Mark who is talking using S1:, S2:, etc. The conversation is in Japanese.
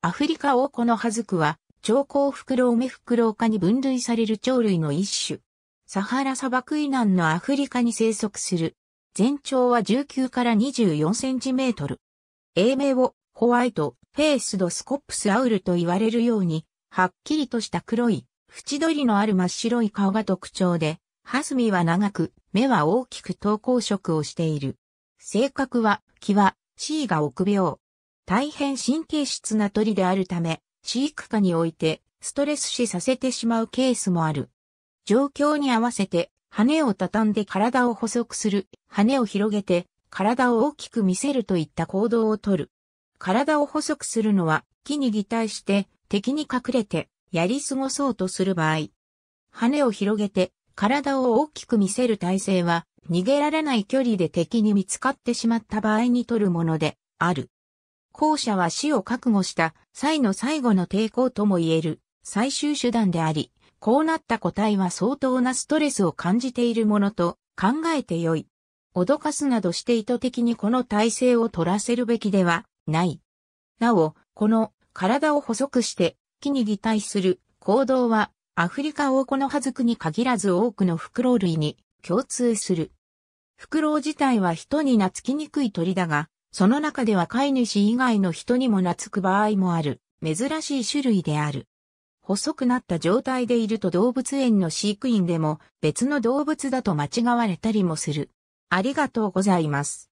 S1: アフリカオオコノハズクは、長江袋クロウメ科に分類される鳥類の一種。サハラ砂漠以南のアフリカに生息する。全長は19から24センチメートル。英名をホワイト、フェイスドスコップスアウルと言われるように、はっきりとした黒い、縁取りのある真っ白い顔が特徴で、ハズミは長く、目は大きく投稿色をしている。性格は、気は、C が臆病、大変神経質な鳥であるため、飼育下においてストレス死させてしまうケースもある。状況に合わせて羽を畳んで体を細くする、羽を広げて体を大きく見せるといった行動をとる。体を細くするのは木に擬態して敵に隠れてやり過ごそうとする場合。羽を広げて体を大きく見せる体制は逃げられない距離で敵に見つかってしまった場合にとるものである。後者は死を覚悟した際の最後の抵抗とも言える最終手段であり、こうなった個体は相当なストレスを感じているものと考えてよい。脅かすなどして意図的にこの体勢を取らせるべきではない。なお、この体を細くして木に擬態する行動はアフリカオオコノハズクに限らず多くのフクロウ類に共通する。フクロウ自体は人に懐きにくい鳥だが、その中では飼い主以外の人にも懐く場合もある、珍しい種類である。細くなった状態でいると動物園の飼育員でも別の動物だと間違われたりもする。ありがとうござ
S2: います。